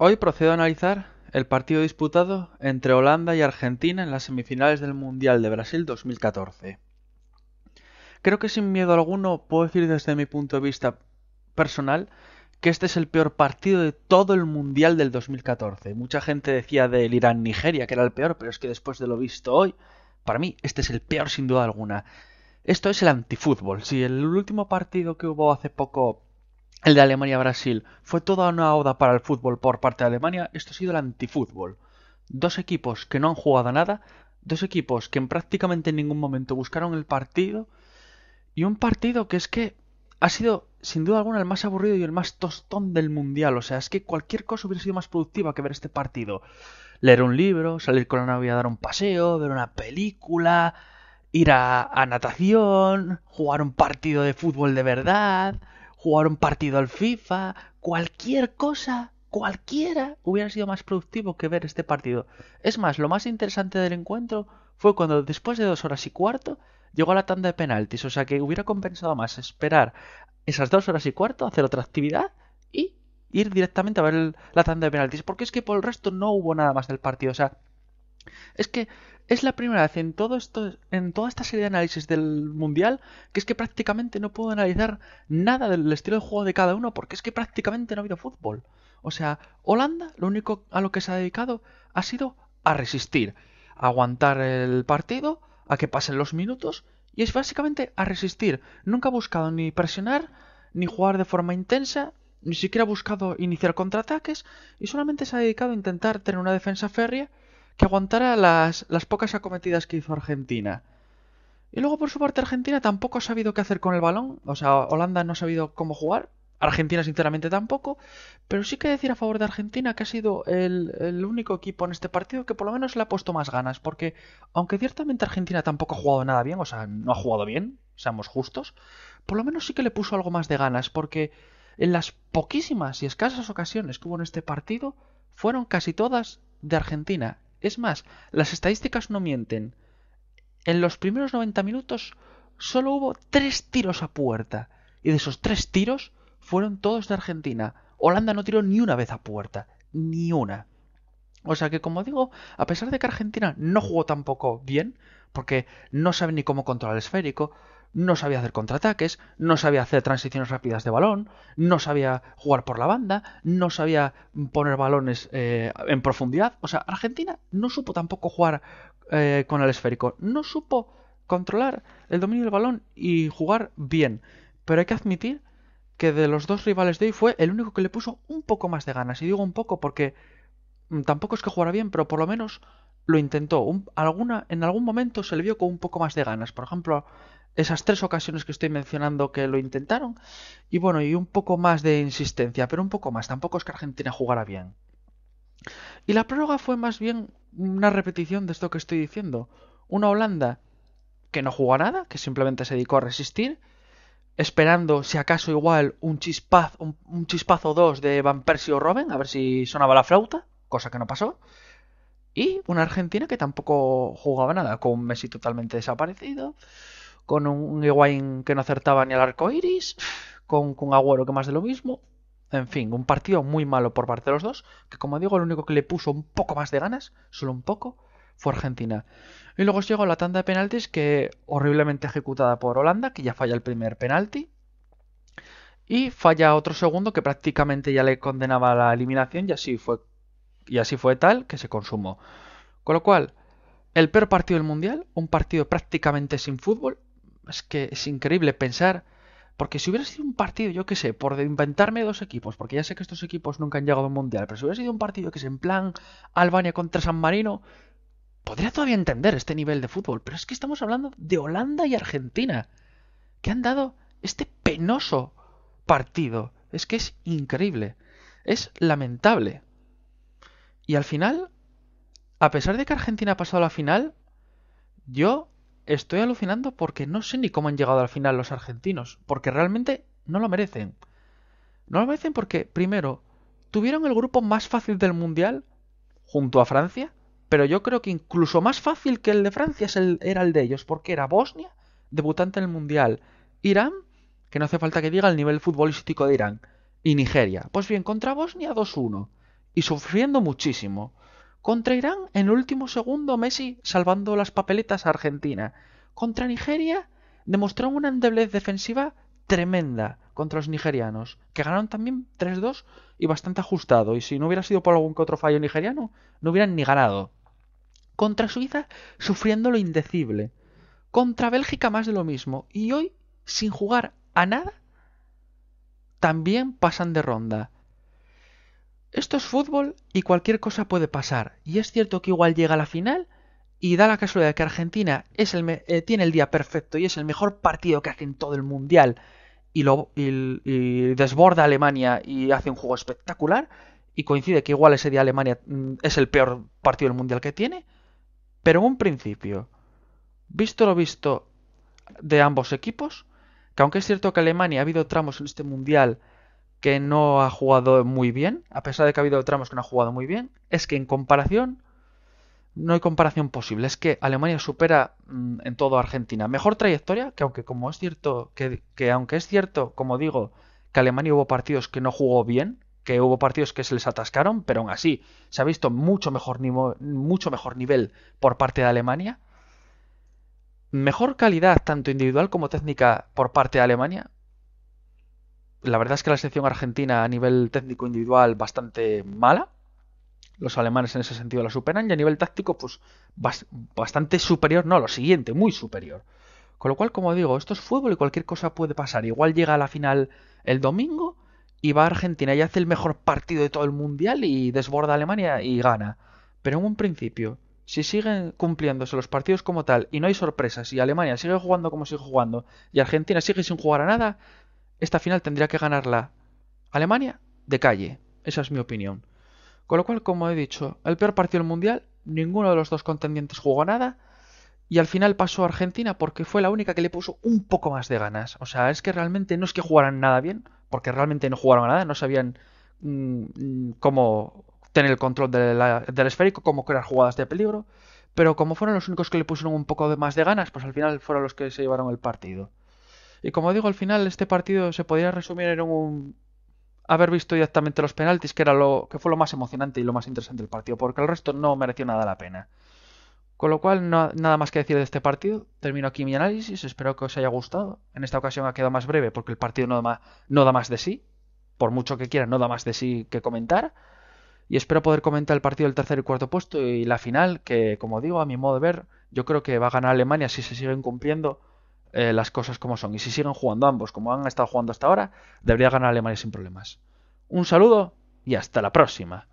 Hoy procedo a analizar el partido disputado entre Holanda y Argentina en las semifinales del Mundial de Brasil 2014. Creo que sin miedo alguno puedo decir desde mi punto de vista personal que este es el peor partido de todo el Mundial del 2014. Mucha gente decía del Irán-Nigeria que era el peor, pero es que después de lo visto hoy, para mí este es el peor sin duda alguna. Esto es el antifútbol. Si el último partido que hubo hace poco el de Alemania-Brasil. Fue toda una oda para el fútbol por parte de Alemania. Esto ha sido el antifútbol. Dos equipos que no han jugado nada, dos equipos que en prácticamente ningún momento buscaron el partido y un partido que es que ha sido sin duda alguna el más aburrido y el más tostón del mundial. O sea, es que cualquier cosa hubiera sido más productiva que ver este partido. Leer un libro, salir con la novia a dar un paseo, ver una película, ir a natación, jugar un partido de fútbol de verdad jugar un partido al FIFA, cualquier cosa, cualquiera, hubiera sido más productivo que ver este partido. Es más, lo más interesante del encuentro fue cuando después de dos horas y cuarto llegó a la tanda de penaltis, o sea que hubiera compensado más esperar esas dos horas y cuarto, hacer otra actividad y ir directamente a ver la tanda de penaltis, porque es que por el resto no hubo nada más del partido, o sea, es que es la primera vez en, todo esto, en toda esta serie de análisis del Mundial que es que prácticamente no puedo analizar nada del estilo de juego de cada uno porque es que prácticamente no ha habido fútbol. O sea, Holanda lo único a lo que se ha dedicado ha sido a resistir, a aguantar el partido, a que pasen los minutos y es básicamente a resistir. Nunca ha buscado ni presionar, ni jugar de forma intensa, ni siquiera ha buscado iniciar contraataques y solamente se ha dedicado a intentar tener una defensa férrea que aguantara las, las pocas acometidas que hizo Argentina. Y luego, por su parte, Argentina tampoco ha sabido qué hacer con el balón. O sea, Holanda no ha sabido cómo jugar. Argentina, sinceramente, tampoco. Pero sí que decir a favor de Argentina que ha sido el, el, único equipo en este partido que por lo menos le ha puesto más ganas. Porque, aunque ciertamente Argentina tampoco ha jugado nada bien, o sea, no ha jugado bien, seamos justos, por lo menos sí que le puso algo más de ganas. Porque en las poquísimas y escasas ocasiones que hubo en este partido, fueron casi todas de Argentina. Es más, las estadísticas no mienten. En los primeros 90 minutos solo hubo tres tiros a puerta. Y de esos tres tiros fueron todos de Argentina. Holanda no tiró ni una vez a puerta. Ni una. O sea que, como digo, a pesar de que Argentina no jugó tampoco bien, porque no sabe ni cómo controlar el esférico, no sabía hacer contraataques, no sabía hacer transiciones rápidas de balón, no sabía jugar por la banda, no sabía poner balones eh, en profundidad. O sea, Argentina no supo tampoco jugar eh, con el esférico, no supo controlar el dominio del balón y jugar bien. Pero hay que admitir que de los dos rivales de hoy fue el único que le puso un poco más de ganas. Y digo un poco porque mm, tampoco es que jugara bien, pero por lo menos lo intentó. alguna, en algún momento se le vio con un poco más de ganas. Por ejemplo, esas tres ocasiones que estoy mencionando que lo intentaron. Y bueno, y un poco más de insistencia, pero un poco más. Tampoco es que Argentina jugara bien. Y la prórroga fue más bien una repetición de esto que estoy diciendo. Una Holanda que no jugó nada, que simplemente se dedicó a resistir, esperando si acaso igual un chispazo, un, chispazo dos de Van Persie o Robben, a ver si sonaba la flauta, cosa que no pasó. Y una Argentina que tampoco jugaba nada, con un Messi totalmente desaparecido con un Higuaín que no acertaba ni al arco iris, con, un Agüero que más de lo mismo. En fin, un partido muy malo por parte de los dos, que como digo, el único que le puso un poco más de ganas, solo un poco, fue Argentina. Y luego llegó la tanda de penaltis que horriblemente ejecutada por Holanda, que ya falla el primer penalti. Y falla otro segundo que prácticamente ya le condenaba la eliminación y así fue, y así fue tal que se consumó. Con lo cual, el peor partido del Mundial, un partido prácticamente sin fútbol, es que es increíble pensar. Porque si hubiera sido un partido, yo qué sé, por inventarme dos equipos, porque ya sé que estos equipos nunca han llegado a un mundial, pero si hubiera sido un partido que es en plan Albania contra San Marino, podría todavía entender este nivel de fútbol. Pero es que estamos hablando de Holanda y Argentina, que han dado este penoso partido. Es que es increíble, es lamentable. Y al final, a pesar de que Argentina ha pasado a la final, yo estoy alucinando porque no sé ni cómo han llegado al final los argentinos, porque realmente no lo merecen. No lo merecen porque, primero, tuvieron el grupo más fácil del Mundial junto a Francia, pero yo creo que incluso más fácil que el de Francia era el de ellos, porque era Bosnia, debutante en el Mundial, Irán, que no hace falta que diga el nivel futbolístico de Irán, y Nigeria. Pues bien, contra Bosnia 2-1, y sufriendo muchísimo. Contra Irán en el último segundo Messi salvando las papeletas a Argentina. Contra Nigeria demostraron una endeblez defensiva tremenda contra los nigerianos, que ganaron también 3-2 y bastante ajustado. Y si no hubiera sido por algún que otro fallo nigeriano, no hubieran ni ganado. Contra Suiza sufriendo lo indecible. Contra Bélgica más de lo mismo. Y hoy, sin jugar a nada, también pasan de ronda esto es fútbol y cualquier cosa puede pasar. Y es cierto que igual llega a la final y da la casualidad que Argentina es el eh, tiene el día perfecto y es el mejor partido que hace en todo el mundial y, lo, desborda a Alemania y hace un juego espectacular y coincide que igual ese día Alemania mm, es el peor partido del mundial que tiene. Pero en un principio, visto lo visto de ambos equipos, que aunque es cierto que Alemania ha habido tramos en este mundial que no ha jugado muy bien, a pesar de que ha habido tramos que no ha jugado muy bien, es que en comparación no hay comparación posible. Es que Alemania supera mm, en todo a Argentina. Mejor trayectoria, que aunque como es cierto, que, aunque es cierto, como digo, que Alemania hubo partidos que no jugó bien, que hubo partidos que se les atascaron, pero aún así se ha visto mucho mejor, mucho mejor nivel por parte de Alemania. Mejor calidad, tanto individual como técnica, por parte de Alemania la verdad es que la selección argentina a nivel técnico individual bastante mala. Los alemanes en ese sentido la superan y a nivel táctico pues bastante superior, no, lo siguiente, muy superior. Con lo cual, como digo, esto es fútbol y cualquier cosa puede pasar. Igual llega a la final el domingo y va a Argentina y hace el mejor partido de todo el mundial y desborda a Alemania y gana. Pero en un principio, si siguen cumpliéndose los partidos como tal y no hay sorpresas y Alemania sigue jugando como sigue jugando y Argentina sigue sin jugar a nada, esta final tendría que ganarla Alemania de calle. Esa es mi opinión. Con lo cual, como he dicho, el peor partido del Mundial, ninguno de los dos contendientes jugó nada. Y al final pasó a Argentina porque fue la única que le puso un poco más de ganas. O sea, es que realmente no es que jugaran nada bien, porque realmente no jugaron nada, no sabían mm, cómo tener el control del esférico, cómo crear jugadas de peligro. Pero como fueron los únicos que le pusieron un poco más de ganas, pues al final fueron los que se llevaron el partido. Y como digo, al final este partido se podría resumir en un haber visto directamente los penaltis, que era lo que fue lo más emocionante y lo más interesante del partido, porque el resto no mereció nada la pena. Con lo cual, nada más que decir de este partido. Termino aquí mi análisis, espero que os haya gustado. En esta ocasión ha quedado más breve porque el partido no da más, no da más de sí. Por mucho que quiera, no da más de sí que comentar. Y espero poder comentar el partido del tercer y cuarto puesto y la final, que como digo, a mi modo de ver, yo creo que va a ganar Alemania si se siguen cumpliendo eh, las cosas como son. Y si siguen jugando ambos como han estado jugando hasta ahora, debería ganar Alemania sin problemas. Un saludo y hasta la próxima.